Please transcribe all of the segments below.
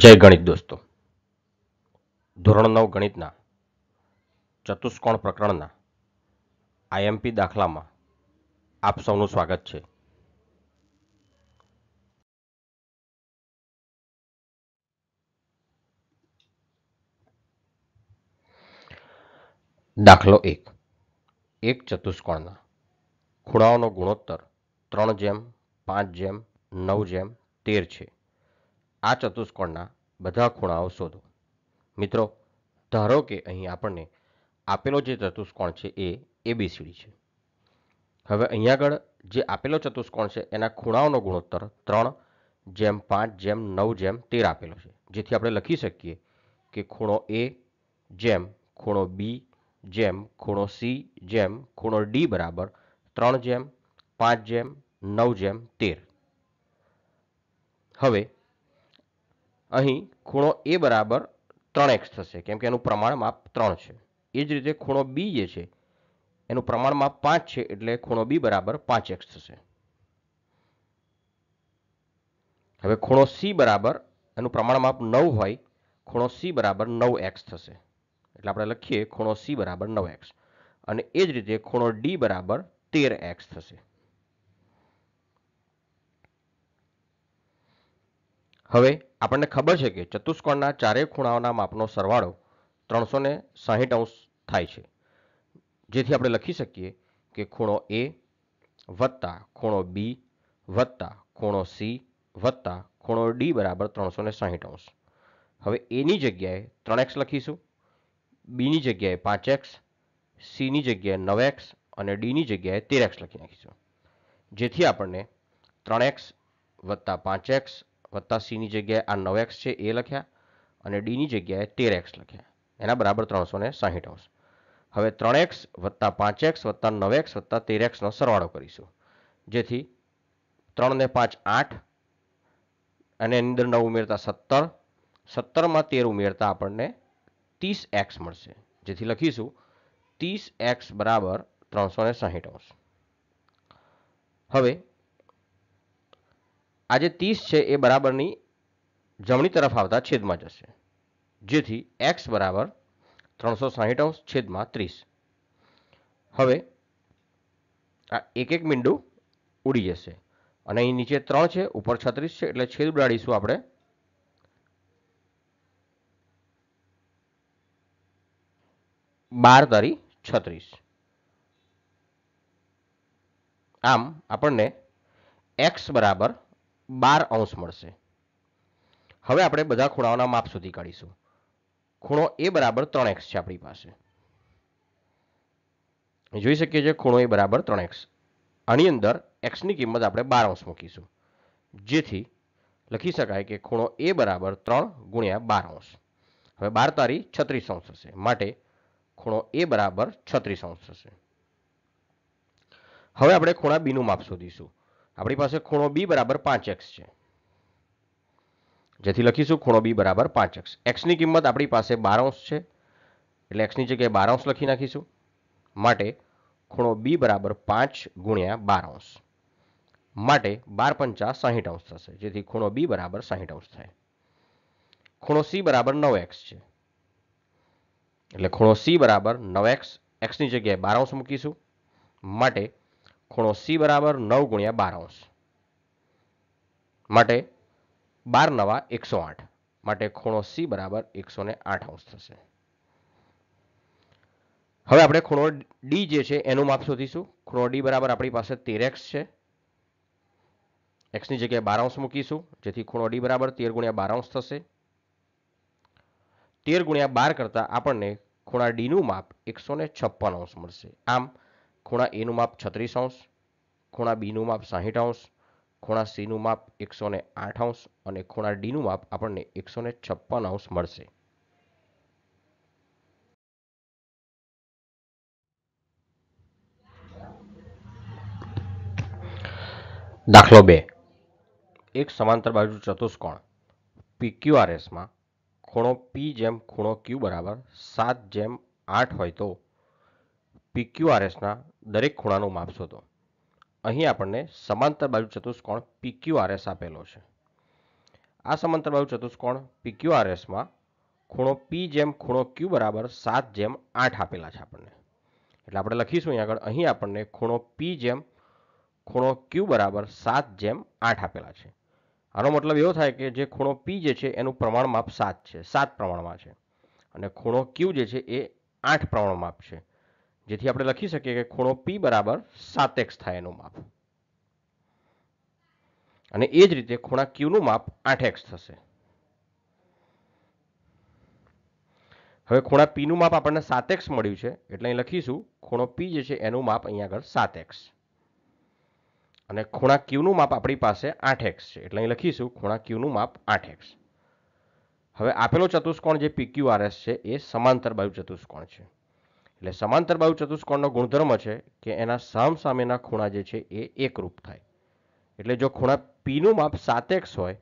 જય ગણિત દોસ્તો ધોરણ નવ ગણિતના ચતુષ્કોણ પ્રકરણના આઈએમપી દાખલામાં આપ સૌનું સ્વાગત છે દાખલો એક એક ચતુષ્કોણના ખૂણાઓનો ગુણોત્તર ત્રણ જેમ પાંચ જેમ નવ જેમ તેર છે આ ચતુષ્કોણના બધા ખૂણાઓ શોધો મિત્રો ધારો કે અહીં આપણને આપેલો જે ચતુષ્કોણ છે એ એબીસીડી છે હવે અહીંયા આગળ જે આપેલો ચતુષ્કોણ છે એના ખૂણાઓનો ગુણોત્તર ત્રણ જેમ પાંચ જેમ નવ જેમ તેર આપેલો છે જેથી આપણે લખી શકીએ કે ખૂણો એ જેમ ખૂણો બી જેમ ખૂણો સી જેમ ખૂણો ડી બરાબર ત્રણ જેમ પાંચ જેમ નવ જેમ તેર હવે અહીં ખૂણો એ બરાબર ત્રણ એક્સ થશે કેમ કે એનું પ્રમાણ માપ ત્રણ છે એ જ રીતે ખૂણો બી જે છે એનું પ્રમાણ માપ પાંચ છે એટલે ખૂણો બી બરાબર પાંચ એક્સ થશે હવે ખૂણો સી બરાબર એનું પ્રમાણ માપ નવ હોય ખૂણો સી બરાબર નવ એક્સ થશે એટલે આપણે લખીએ ખૂણો સી બરાબર નવ એક્સ અને એ જ રીતે ખૂણો ડી બરાબર તેર એક્સ થશે હવે આપણને ખબર છે કે ચતુષ્કોણના ચારેય ખૂણાઓના માપનો સરવાળો ત્રણસો ને સાહીઠ અંશ થાય છે જેથી આપણે લખી શકીએ કે ખૂણો એ વત્તા ખૂણો બી વત્તા ખૂણો સી વત્તા ખૂણો ડી બરાબર ત્રણસો ને સાહીઠ અંશ હવે એની જગ્યાએ ત્રણ એક્સ લખીશું બીની જગ્યાએ પાંચ એક્સ સીની જગ્યાએ નવ એક્સ અને ડીની જગ્યાએ તેર એક્સ લખી નાખીશું જેથી આપણને ત્રણ એક્સ વત્તા પાંચ એક્સ વત્તા સીની જગ્યાએ આ નવ એક્સ છે એ લખ્યા અને ડીની જગ્યાએ તેર એક્સ લખ્યા એના બરાબર ત્રણસો ને સાહીઠ આવશે હવે ત્રણ એક્સ વત્તા પાંચ એક્સ વત્તા નવ એક્સ વત્તા તેર એક્સનો સરવાળો કરીશું જેથી ત્રણને પાંચ આઠ અને એની અંદર નવ ઉમેરતા સત્તર સત્તરમાં તેર ઉમેરતા આપણને ત્રીસ એક્સ મળશે જેથી લખીશું ત્રીસ એક્સ બરાબર ત્રણસો ને સાહીઠ આવશે હવે આ જે ત્રીસ છે એ બરાબરની જમણી તરફ આવતા છેદમાં જશે જેથી એક્સ બરાબર ત્રણસો સાહીઠ અંશ છેદમાં ત્રીસ હવે આ એક એક મીંડું ઉડી જશે અને અહીં નીચે ત્રણ છે ઉપર છત્રીસ છે એટલે છેદ ઉડાડીશું આપણે બાર તારી છત્રીસ આમ આપણને એક્સ બરાબર બાર અંશ મળશે હવે આપણે બધા ખૂણાઓના માપ સુધી કાઢીશું ખૂણો એ બરાબર ત્રણ એક્સ છે આપણી પાસે જોઈ શકીએ છીએ ખૂણો એ બરાબર ત્રણ એક્સ આની અંદર એક્સની કિંમત આપણે બાર અંશ મૂકીશું જેથી લખી શકાય કે ખૂણો એ બરાબર ત્રણ ગુણ્યા બાર અંશ હવે બાર તારી છત્રીસ અંશ થશે માટે ખૂણો એ બરાબર છત્રીસ અંશ થશે હવે આપણે ખૂણા બીનું માપ શોધીશું આપડી પાસે ખૂણો B = 5x છે. જેથી લખીશું ખૂણો B = 5x. x ની કિંમત આપડી પાસે 12° છે. એટલે x ની જગ્યાએ 12° લખી નાખીશું. માટે ખૂણો B = 5 * 12°. માટે 12 * 5 = 60° થશે. જેથી ખૂણો B = 60° થાય. ખૂણો C = 9x છે. એટલે ખૂણો C = 9x. x ની જગ્યાએ 12° મૂકીશું. માટે ખૂણો સી બરાબર નવ ગુણ્યા બાર અંશ માટે બાર નવા એકસો આઠ માટે ખૂણો સી બરાબર એકસો ને આઠ અંશ થશે હવે આપણે ખૂણો ડી જે છે એનું માપ શોધીશું ખૂણો ડી બરાબર આપણી પાસે તેર એક્સ છે એક્સની જગ્યાએ બાર અંશ મૂકીશું જેથી ખૂણો ડી બરાબર તેર ગુણ્યા બાર અંશ થશે તેર ગુણ્યા બાર કરતાં આપણને ખૂણા ડીનું માપ એકસો ને છપ્પન અંશ મળશે આમ ખૂણા એનું માપ છત્રીસ અંશ ખૂણા બીનું માપ સાહીઠ અંશ ખૂણા સીનું માપ એકસો ને આઠ અંશ અને ખૂણા ડીનું માપ આપણને એકસો ને છપ્પન અંશ મળશે દાખલો બે એક સમાંતર બાજુ ચતુષ્કોણ પીક્યુઆરએસમાં ખૂણો પી જેમ ખૂણો ક્યુ બરાબર સાત જેમ આઠ હોય તો પીક્યુઆરએસના દરેક ખૂણાનો માપ શોધો અહીં આપણને સમાંતર બાજુ ચતુષ્કોણ પીક્યુઆરએસ આપેલો છે આ સમાંતર બાજુ ચતુષ્કોણ પીક્યુઆરએસમાં ખૂણો પી જેમ ખૂણો ક્યુ બરાબર સાત જેમ આઠ આપેલા છે આપણને એટલે આપણે લખીશું અહીં આગળ અહીં આપણને ખૂણો પી જેમ ખૂણો ક્યુ બરાબર સાત જેમ આઠ આપેલા છે આનો મતલબ એવો થાય કે જે ખૂણો પી જે છે એનું પ્રમાણ માપ સાત છે સાત પ્રમાણમાં છે અને ખૂણો ક્યુ જે છે એ આઠ પ્રમાણ માપ છે જેથી આપણે લખી શકીએ કે ખૂણો પી બરાબર સાતેક્સ થાય એનું માપ અને એ જ રીતે ખૂણા નું માપ આઠ થશે હવે ખૂણા પીનું માપ આપણને સાતેક્સ મળ્યું છે એટલે અહીં લખીશું ખૂણો પી જે છે એનું માપ અહીંયા આગળ સાતેક્સ અને ખૂણા નું માપ આપણી પાસે આઠ છે એટલે અહીં લખીશું ખૂણા નું માપ આઠ હવે આપેલો ચતુષ્કોણ જે પીક્યુઆરએસ છે એ સમાંતર બાયુ ચતુષ્કોણ છે એટલે સમાંતર બાયુ ચતુષ્કોણનો ગુણધર્મ છે કે એના સામ સામેના ખૂણા જે છે એ એકરૂપ થાય એટલે જો ખૂણા પીનું માપ સાત એક્સ હોય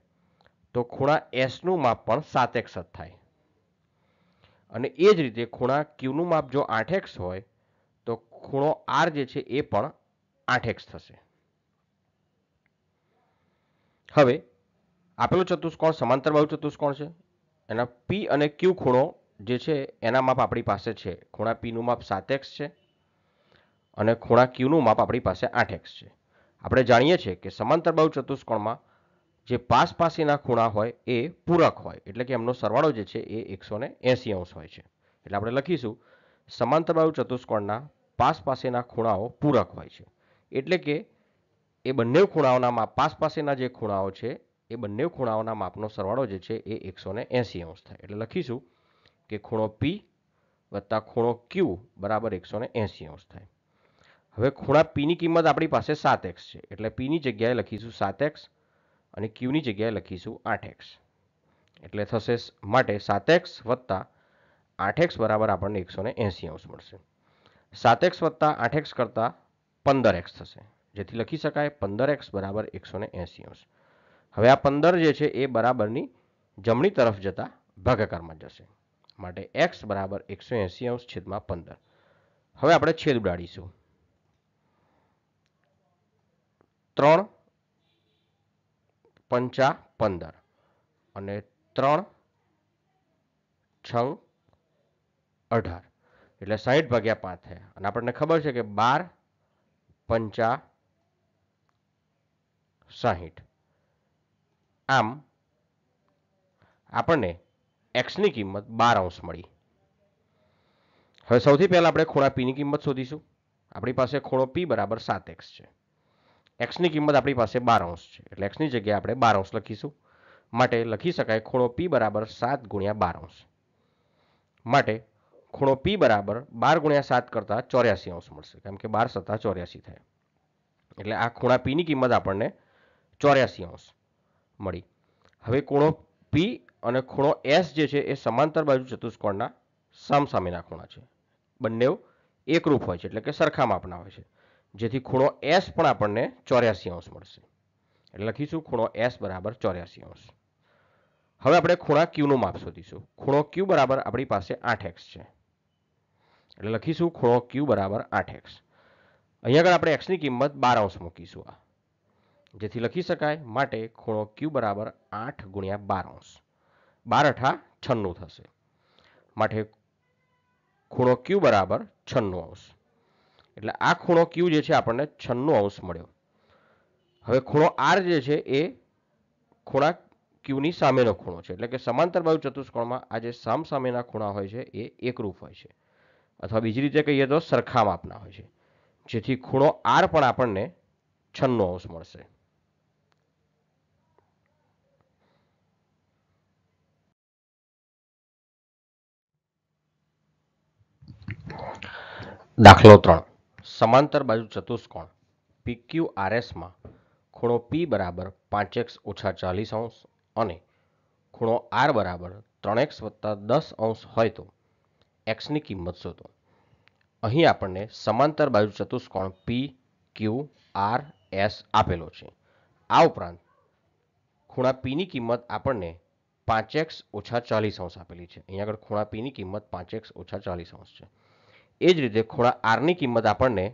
તો ખૂણા એસનું માપ પણ સાત એક્સ જ થાય અને એ જ રીતે ખૂણા ક્યુનું માપ જો આઠ એક્સ હોય તો ખૂણો આર જે છે એ પણ આઠ એક્સ થશે હવે આપેલો ચતુષ્કોણ સમાંતર બાયુ ચતુષ્કોણ છે એના પી અને ક્યુ ખૂણો જે છે એના માપ આપણી પાસે છે ખૂણા પીનું માપ સાત એક્સ છે અને ખૂણા ક્યુનું માપ આપણી પાસે આઠ એક્સ છે આપણે જાણીએ છીએ કે સમાંતર બહુ ચતુષ્કોણમાં જે પાસ પાસેના ખૂણા હોય એ પૂરક હોય એટલે કે એમનો સરવાળો જે છે એ એકસો એંસી અંશ હોય છે એટલે આપણે લખીશું સમાંતર બાયુ ચતુષ્કોણના પાસ પાસેના ખૂણાઓ પૂરક હોય છે એટલે કે એ બંને ખૂણાઓના માપ પાસેના જે ખૂણાઓ છે એ બંને ખૂણાઓના માપનો સરવાળો જે છે એ એકસો એંસી અંશ થાય એટલે લખીશું કે ખૂણો પી વત્તા ખૂણો ક્યુ બરાબર એકસો ને એંસી અંશ થાય હવે ખૂણા પીની કિંમત આપણી પાસે સાત એક્સ છે એટલે પીની જગ્યાએ લખીશું સાત એક્સ અને ક્યુની જગ્યાએ લખીશું આઠ એક્સ એટલે થશે માટે સાત એક્સ વત્તા આઠ એક્સ બરાબર આપણને એકસો ને એંસી અંશ મળશે સાત એક્સ વત્તા આઠ એક્સ કરતાં પંદર એક્સ થશે જેથી લખી શકાય પંદર એક્સ બરાબર એકસો ને એંસી અંશ હવે આ પંદર જે છે એ બરાબરની જમણી તરફ જતા ભાગાકારમાં જશે માટે એક્સ બરાબર એકસો એસી અંશ છેદમાં પંદર હવે આપણે છેદ ઉડાડીશું ત્રણ પંચા પંદર અને ત્રણ છ અઢાર એટલે સાહીઠ ભાગ્યા પાંચ થયા અને આપણને ખબર છે કે બાર પંચા સાહીઠ આમ આપણને એક્સની કિંમત બાર અંશ મળી હવે સૌથી પહેલાં આપણે ખૂણા પીની કિંમત શોધીશું આપણી પાસે ખૂણો પી બરાબર સાત એક્સ છે એક્સની કિંમત આપણી પાસે બાર અંશ છે એટલે એક્સની જગ્યાએ આપણે બાર અંશ લખીશું માટે લખી શકાય ખૂણો પી બરાબર સાત ગુણ્યા બાર અંશ માટે ખૂણો પી બરાબર બાર ગુણ્યા સાત કરતાં ચોર્યાસી અંશ મળશે કેમ કે બાર સત્તા ચોર્યાસી થાય એટલે આ ખૂણા પીની કિંમત આપણને ચોર્યાસી અંશ મળી હવે ખૂણો પી અને ખૂણો એસ જે છે એ સમાંતર બાજુ ચતુષ્કોણના સામસામેના ખૂણા છે બંને એકરૂપ હોય છે એટલે કે સરખા માપના હોય છે જેથી ખૂણો એસ પણ આપણને ચોર્યાસી અંશ મળશે એટલે લખીશું ખૂણો એસ બરાબર ચોર્યાસી અંશ હવે આપણે ખૂણા ક્યુનું માપ શોધીશું ખૂણો ક્યુ બરાબર આપણી પાસે આઠ એક્સ છે એટલે લખીશું ખૂણો ક્યુ બરાબર આઠ એક્સ અહીંયા આગળ આપણે એક્સની કિંમત બાર અંશ મૂકીશું આ જેથી લખી શકાય માટે ખૂણો ક્યુ બરાબર આઠ ગુણ્યા બાર અંશ બાર અઠા છન્નું થશે માટે ખૂણો ક્યુ બરાબર છન્નું અંશ એટલે આ ખૂણો ક્યુ જે છે આપણને છન્નું અંશ મળ્યો હવે ખૂણો આર જે છે એ ખૂણા ક્યુની સામેનો ખૂણો છે એટલે કે સમાંતર બાજુ ચતુષ્કોણમાં આ જે સામેના ખૂણા હોય છે એ એકરૂપ હોય છે અથવા બીજી રીતે કહીએ તો સરખામાપના હોય છે જેથી ખૂણો આર પણ આપણને છન્નો અંશ મળશે દાખલો ત્રણ સમાંતર બાજુ ચતુષ્કોણ પીક્યુ આરએસમાં ખૂણો પી બરાબર પાંચ એક્સ ઓછા ચાલીસ અંશ અને ખૂણો આર બરાબર ત્રણ એક્સ વત્તા દસ અંશ હોય તો એક્સની કિંમત શોધો અહીં આપણને સમાંતર બાજુ ચતુષ્કોણ પી ક્યુ આર એસ આપેલો છે આ ઉપરાંત ખૂણા પીની કિંમત આપણને પાંચ એક્સ ઓછા ચાલીસ અંશ આપેલી છે અહીંયા આગળ ખૂણા પીની કિંમત પાંચ એક્સ ઓછા ચાલીસ અંશ છે એ જ રીતે ખૂણા આરની કિંમત આપણને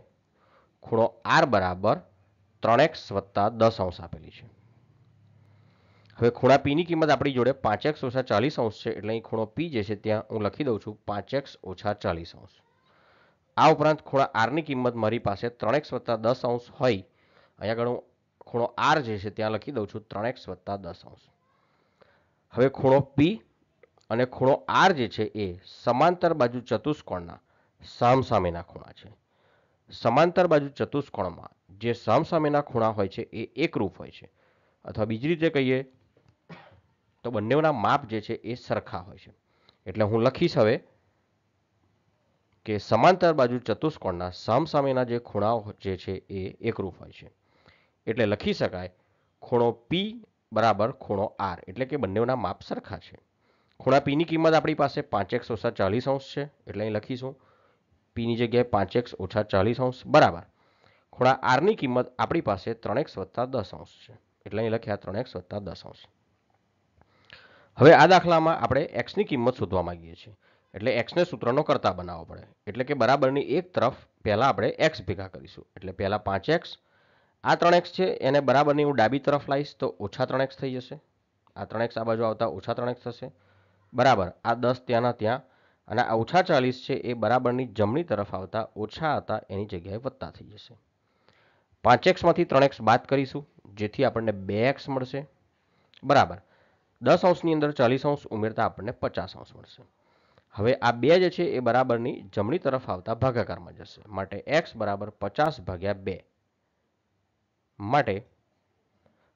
ખૂણો આર બરાબર ત્રણ એક્સ વત્તા દસ અંશ આપેલી છે હવે ખૂણા પીની કિંમત આપણી જોડે પાંચ એક્સ ઓછા ચાલીસ અંશ છે એટલે અહીં ખૂણો પી જે છે ત્યાં હું લખી દઉં છું પાંચ એક્સ ઓછા ચાલીસ અંશ આ ઉપરાંત ખૂણા આરની કિંમત મારી પાસે ત્રણ એક્સ વત્તા દસ અંશ હોય અહીંયા આગળ હું ખૂણો આર જે છે ત્યાં લખી દઉં છું ત્રણ એક્સ વત્તા દસ અંશ હવે ખૂણો પી અને ખૂણો આર જે છે એ સમાંતર બાજુ ચતુષ્કોણના સામસામેના ખૂણા છે સમાંતર બાજુ ચતુષ્કોણમાં જે સામસામેના ખૂણા હોય છે એ એકરૂપ હોય છે અથવા બીજી રીતે કહીએ તો બંનેઓના માપ જે છે એ સરખા હોય છે એટલે હું લખીશ હવે કે સમાંતર બાજુ ચતુષ્કોણના સામસામેના જે ખૂણાઓ જે છે એ એકરૂપ હોય છે એટલે લખી શકાય ખૂણો પી બરાબર ખૂણો આર એટલે કે બંનેના માપ સરખા છે ખૂણા પીની કિંમત આપણી પાસે પાંચ એક્સ ઓછા ચાલીસ અંશ છે એટલે અહીં લખીશું પીની જગ્યાએ પાંચ એક્સ ઓછા ચાલીસ અંશ બરાબર ખૂણા આરની કિંમત આપણી પાસે ત્રણ એક્સ વત્તા દસ અંશ છે એટલે અહીં લખ્યા ત્રણ એક્સ વત્તા દસ અંશ હવે આ દાખલામાં આપણે એક્સની કિંમત શોધવા માંગીએ છીએ એટલે એક્સને સૂત્રનો કરતા બનાવવો પડે એટલે કે બરાબરની એક તરફ પહેલાં આપણે એક્સ ભેગા કરીશું એટલે પહેલાં પાંચ એક્સ આ ત્રણ એક્સ છે એને બરાબરની હું ડાબી તરફ લાવીશ તો ઓછા ત્રણ થઈ જશે આ ત્રણ એક્સ આ બાજુ આવતા ઓછા ત્રણ થશે બરાબર આ દસ ત્યાંના ત્યાં અને આ ઓછા ચાલીસ છે એ બરાબરની જમણી તરફ આવતા ઓછા હતા એની જગ્યાએ વધતા થઈ જશે પાંચ એક્સમાંથી ત્રણ એક્સ બાદ કરીશું જેથી આપણને બે એક્સ મળશે બરાબર દસ અંશની અંદર ચાલીસ અંશ ઉમેરતા આપણને પચાસ અંશ મળશે હવે આ બે જે છે એ બરાબરની જમણી તરફ આવતા ભાગાકારમાં જશે માટે એક્સ બરાબર પચાસ ભાગ્યા બે માટે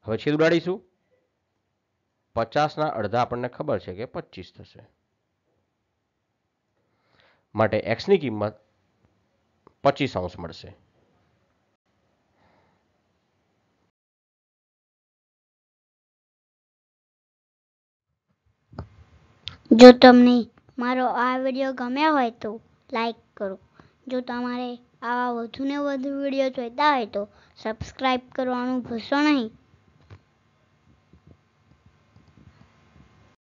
હવે છેદ ઉડાડીશું પચાસના અડધા આપણને ખબર છે કે પચીસ થશે માટે એક્સની કિંમત પચીસ અંશ મળશે જો તમને મારો આ વિડીયો ગમ્યો હોય તો લાઈક કરો જો તમારે આવા વધુને વધુ વિડીયો જોઈતા હોય તો સબસ્ક્રાઈબ કરવાનું ભૂલશો નહીં